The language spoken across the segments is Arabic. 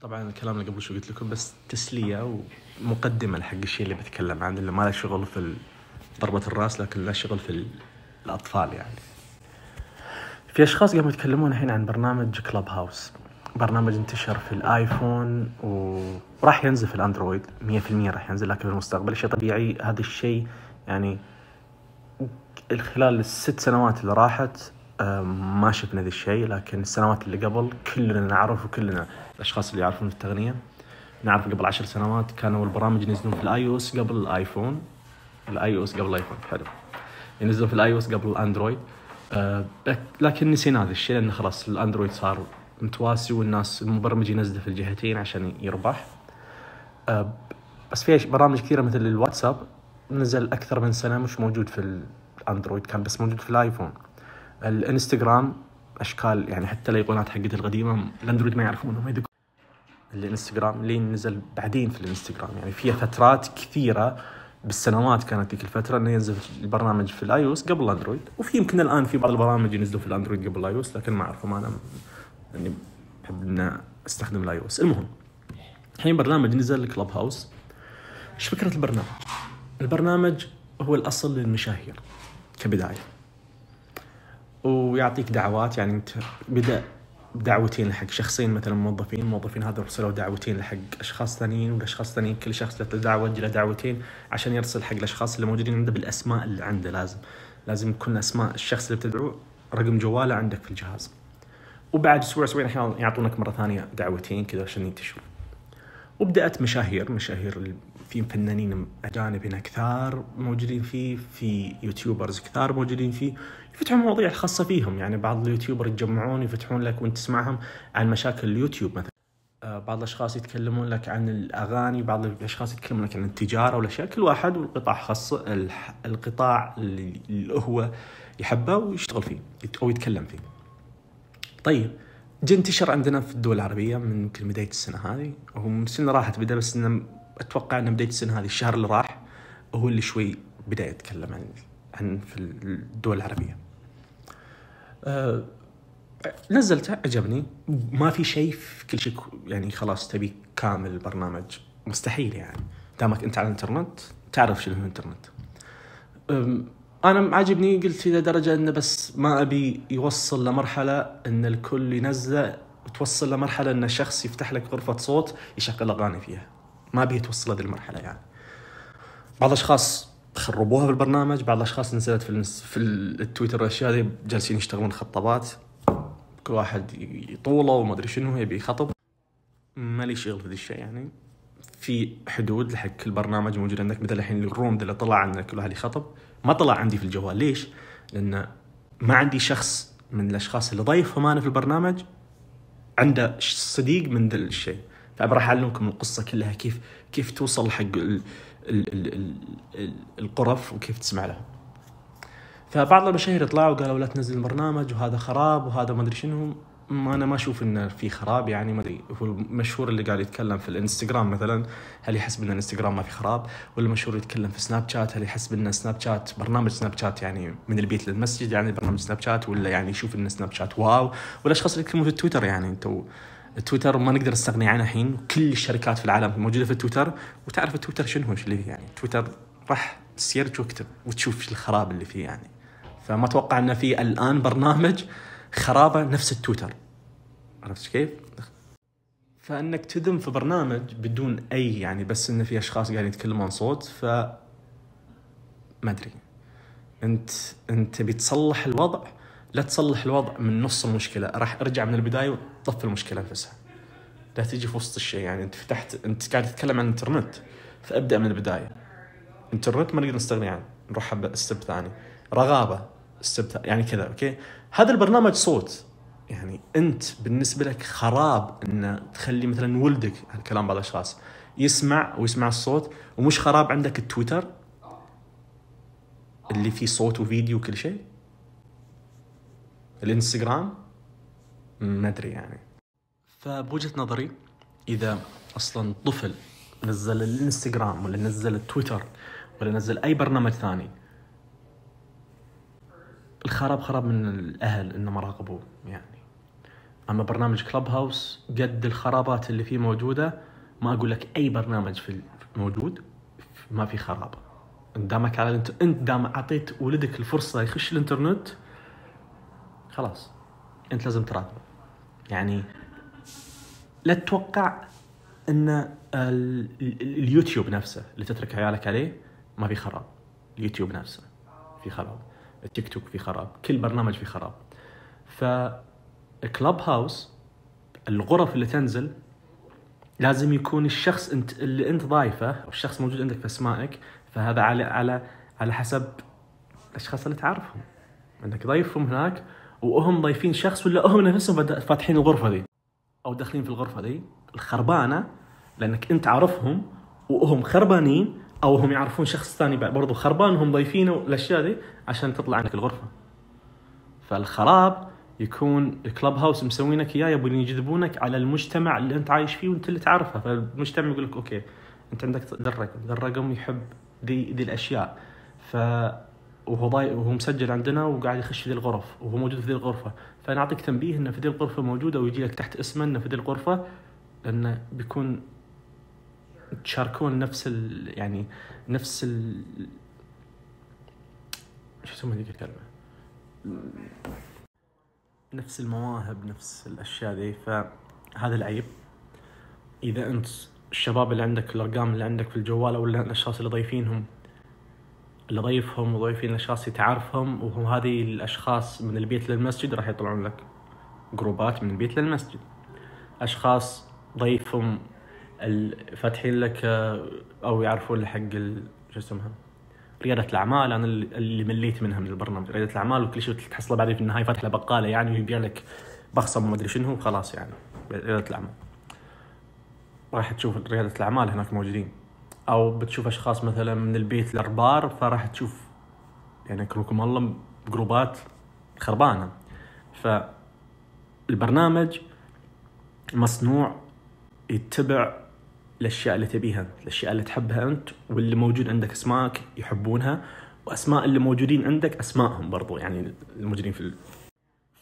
طبعا الكلام اللي قبل شوي قلت لكم بس تسليه ومقدمه لحق الشيء اللي بتكلم عنه اللي ما له شغل في ضربه الراس لكن له شغل في الاطفال يعني في اشخاص قاموا يتكلمون الحين عن برنامج كلوب هاوس برنامج انتشر في الايفون وراح ينزل في الاندرويد 100% راح ينزل لكن في المستقبل شيء طبيعي هذا الشيء يعني خلال الست سنوات اللي راحت آه، ما شفنا ذا الشيء لكن السنوات اللي قبل كلنا نعرف وكلنا الاشخاص اللي يعرفون التقنيه نعرف قبل عشر سنوات كانوا البرامج ينزلون في الاي او اس قبل الايفون الاي او اس قبل الايفون حلو ينزلون في الاي او اس قبل الاندرويد آه، لكن نسينا هذا الشيء لان خلاص الاندرويد صار متواسي والناس المبرمج ينزله في الجهتين عشان يربح آه، بس في برامج كثيره مثل الواتساب نزل اكثر من سنه مش موجود في الاندرويد كان بس موجود في الايفون الانستغرام اشكال يعني حتى الايقونات حقت القديمه الاندرويد ما يعرفون انهم يدقون الانستغرام لين نزل بعدين في الانستغرام يعني فيها فترات كثيره بالسنوات كانت ذيك الفتره انه ينزل البرنامج في الاي او اس قبل الاندرويد وفي يمكن الان في بعض البرامج ينزلوا في الاندرويد قبل الاي او اس لكن ما اعرفهم انا يعني احب ان استخدم الاي او اس المهم الحين برنامج نزل كلوب هاوس ايش فكره البرنامج؟ البرنامج هو الاصل للمشاهير كبدايه ويعطيك دعوات يعني انت بدا دعوتين حق شخصين مثلا موظفين الموظفين هذا رسلوا دعوتين لحق اشخاص ثانيين والاشخاص الثانيين كل شخص له دعوه له دعوتين عشان يرسل حق الاشخاص اللي موجودين عنده بالاسماء اللي عنده لازم لازم يكون اسماء الشخص اللي بتدعوه رقم جواله عندك في الجهاز وبعد اسبوع اسبوعين احيانا يعطونك مره ثانيه دعوتين كذا عشان ينتشر وبدات مشاهير مشاهير في فنانين اجانب هنا كثار موجودين فيه في يوتيوبرز كثار موجودين فيه يفتحون مواضيع خاصه فيهم يعني بعض اليوتيوبر يتجمعون يفتحون لك وانت تسمعهم عن مشاكل اليوتيوب مثلا آه، بعض الاشخاص يتكلمون لك عن الاغاني بعض الاشخاص يتكلمون لك عن التجاره والاشياء كل واحد والقطاع خاص القطاع اللي هو يحبه ويشتغل فيه او يتكلم فيه طيب جا انتشر عندنا في الدول العربية من يمكن بداية السنة هذه هو سنه راحت بدا بس انه اتوقع ان بدايه السنه هذه الشهر اللي راح هو اللي شوي بدا يتكلم عن عن في الدول العربيه. أه نزلته عجبني ما في شيء في كل شيء يعني خلاص تبي كامل البرنامج مستحيل يعني دامك انت على الانترنت تعرف شنو الانترنت. انا عاجبني قلت الى درجه انه بس ما ابي يوصل لمرحله ان الكل ينزل توصل لمرحله ان الشخص يفتح لك غرفه صوت يشغل اغاني فيها ما به توصل هذه المرحله يعني بعض الاشخاص خربوها في البرنامج بعض الاشخاص نزلت في في التويتر الاشياء هذه جالسين يشتغلون خطابات كل واحد يطوله وما ادري شنو يبي يخطب ما لي شغل في ذا الشيء يعني في حدود لحق كل برنامج موجود عندك مثل الحين الروم اللي طلع عندنا كل واحد يخطب ما طلع عندي في الجوال ليش؟ لان ما عندي شخص من الاشخاص اللي ضيفهم انا في البرنامج عنده صديق من ذا الشيء فبراح طيب، اعلمكم القصه كلها كيف كيف توصل حق الـ الـ الـ الـ القرف وكيف تسمع لهم فبعض المشاهير طلعوا وقالوا لا تنزل البرنامج وهذا خراب وهذا ما ادري شنو انا ما اشوف انه في خراب يعني ما ادري هو المشهور اللي قاعد يتكلم في الانستغرام مثلا هل يحسب ان الانستغرام ما في خراب ولا المشهور يتكلم في سناب شات هل يحسب ان سناب شات برنامج سناب شات يعني من البيت للمسجد يعني برنامج سناب شات ولا يعني يشوف ان سناب شات واو والاشخاص اللي يتكلمون في تويتر يعني انتوا تويتر ما نقدر نستغني عنه الحين كل الشركات في العالم موجوده في تويتر وتعرف تويتر شنو هو اللي فيه يعني تويتر راح سيرش واكتب وتشوف الخراب اللي فيه يعني فما اتوقع انه في الان برنامج خرابه نفس التويتر عرفت كيف؟ فانك تذم في برنامج بدون اي يعني بس انه في اشخاص قاعدين يتكلمون صوت ف ما ادري انت انت بتصلح الوضع لا تصلح الوضع من نص المشكله راح ارجع من البدايه وتطفي المشكله نفسها لا تجي في وسط الشيء يعني انت فتحت انت قاعد تتكلم عن الانترنت فابدا من البدايه انترنت ما نقدر نستغني عنه نروح السب ثاني رغابه السب يعني كذا اوكي هذا البرنامج صوت يعني انت بالنسبه لك خراب ان تخلي مثلا ولدك هالكلام بعض الاشخاص يسمع ويسمع الصوت ومش خراب عندك التويتر اللي فيه صوت وفيديو وكل شيء الانستغرام ما ادري يعني فبوجهه نظري اذا اصلا طفل نزل الانستغرام ولا نزل التويتر ولا نزل اي برنامج ثاني الخراب خراب من الاهل انهم راقبوه يعني اما برنامج كلب هاوس قد الخرابات اللي فيه موجوده ما اقول لك اي برنامج في موجود ما في خراب دامك على انت دام اعطيت ولدك الفرصه يخش الانترنت خلاص انت لازم تراقب يعني لا تتوقع ان اليوتيوب نفسه اللي تترك عيالك عليه ما في خراب اليوتيوب نفسه في خراب التيك توك في خراب كل برنامج في خراب ف كلاب هاوس الغرف اللي تنزل لازم يكون الشخص انت اللي انت ضايفه او الشخص موجود عندك في اسمائك فهذا على على على حسب الاشخاص اللي تعرفهم انك ضيفهم هناك وهم ضايفين شخص ولا هم نفسهم فاتحين الغرفه دي او داخلين في الغرفه دي الخربانه لانك انت عارفهم وهم خربانين او هم يعرفون شخص ثاني برضو خربان وهم ضايفينه والاشياء دي عشان تطلع عنك الغرفه فالخراب يكون الكلب هاوس مسوينك اياه يبون يجذبونك على المجتمع اللي انت عايش فيه وانت اللي تعرفه فالمجتمع يقول لك اوكي انت عندك ذا الرقم ذا الرقم يحب ذي ذي الاشياء ف وهو ضاي... وهو مسجل عندنا وقاعد يخش في ذي الغرف وهو موجود في ذي الغرفه فنعطيك تنبيه انه في ذي الغرفه موجوده ويجي لك تحت اسمه انه في ذي الغرفه لانه بيكون تشاركون نفس ال... يعني نفس ال... شو اسمها ذيك الكلمه نفس المواهب نفس الاشياء ذي فهذا العيب اذا انت الشباب اللي عندك الارقام اللي عندك في الجوال او الاشخاص اللي ضايفينهم لضيفهم وضيفين اللي تعرفهم وهم هذه الاشخاص من البيت للمسجد راح يطلعون لك جروبات من البيت للمسجد اشخاص ضيفهم فاتحين لك آه، او يعرفون حق شو اسمها ريادة الأعمال أنا اللي مليت منها من البرنامج ريادة الأعمال وكل شيء تحصله بعدين في النهاية فاتح له بقالة يعني ويبيع لك بخصم وما أدري شنو وخلاص يعني ريادة الأعمال راح تشوف ريادة الأعمال هناك موجودين او بتشوف اشخاص مثلا من البيت الاربار فراح تشوف يعني كلكم الله جروبات خربانه فالبرنامج مصنوع يتبع الاشياء اللي تبيها انت الاشياء اللي تحبها انت واللي موجود عندك اسماءك يحبونها واسماء اللي موجودين عندك اسمائهم برضو يعني الموجودين في ال...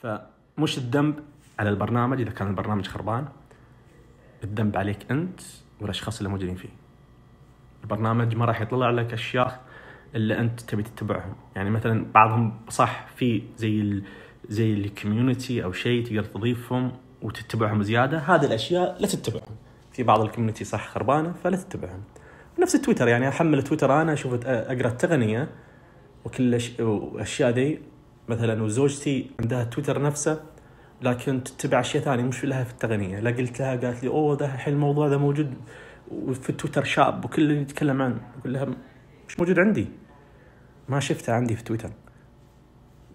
فمش الذنب على البرنامج اذا كان البرنامج خربان الذنب عليك انت والاشخاص اللي موجودين فيه البرنامج ما راح يطلع لك اشياء اللي انت تبي تتبعها يعني مثلا بعضهم صح في زي الـ زي الكوميونتي او شيء تقدر تضيفهم وتتبعهم زياده هذه الاشياء لا تتبعهم في بعض الكوميونتي صح خربانه فلا تتبعهم نفس التويتر يعني احمل تويتر انا اشوف اقرا التغنيه وكل الاشياء دي مثلا وزوجتي عندها تويتر نفسه لكن تتبع اشياء ثانيه مش لها في التغنيه لا قلت لها قالت لي اوه ده الحين الموضوع ذا موجود وفي تويتر شاب وكل اللي يتكلم عنه يقول لها مش موجود عندي ما شفته عندي في تويتر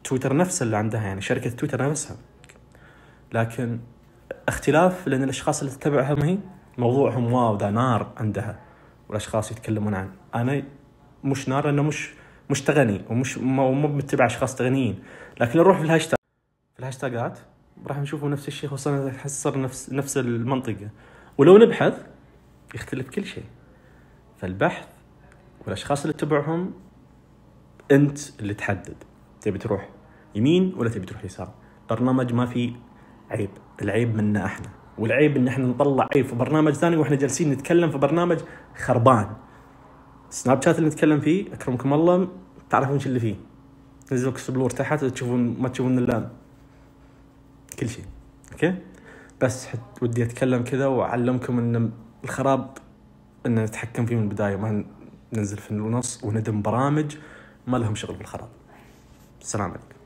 تويتر نفسه اللي عندها يعني شركه تويتر نفسها لكن اختلاف لان الاشخاص اللي تتبعها ما هي موضوعهم واو ذا نار عندها والاشخاص يتكلمون عنه انا مش نار لانه مش مش تغني ومش مو متبع اشخاص تغنيين لكن نروح في الهاشتاج في الهاشتاجات راح نشوفه نفس الشيء خصوصا حصر نفس نفس المنطقه ولو نبحث يختلف كل شيء فالبحث والاشخاص اللي تتبعهم انت اللي تحدد تبي تروح يمين ولا تبي تروح يسار برنامج ما في عيب العيب منا احنا والعيب ان احنا نطلع عيب في برنامج ثاني واحنا جالسين نتكلم في برنامج خربان سناب شات اللي نتكلم فيه اكرمكم الله تعرفون ايش اللي فيه نزلوا اكسبلور تحت تشوفون ما تشوفون الا كل شيء اوكي بس ودي اتكلم كذا واعلمكم ان الخراب ان نتحكم فيه من البدايه ما ننزل في النص وندم برامج ما لهم شغل بالخراب السلام عليكم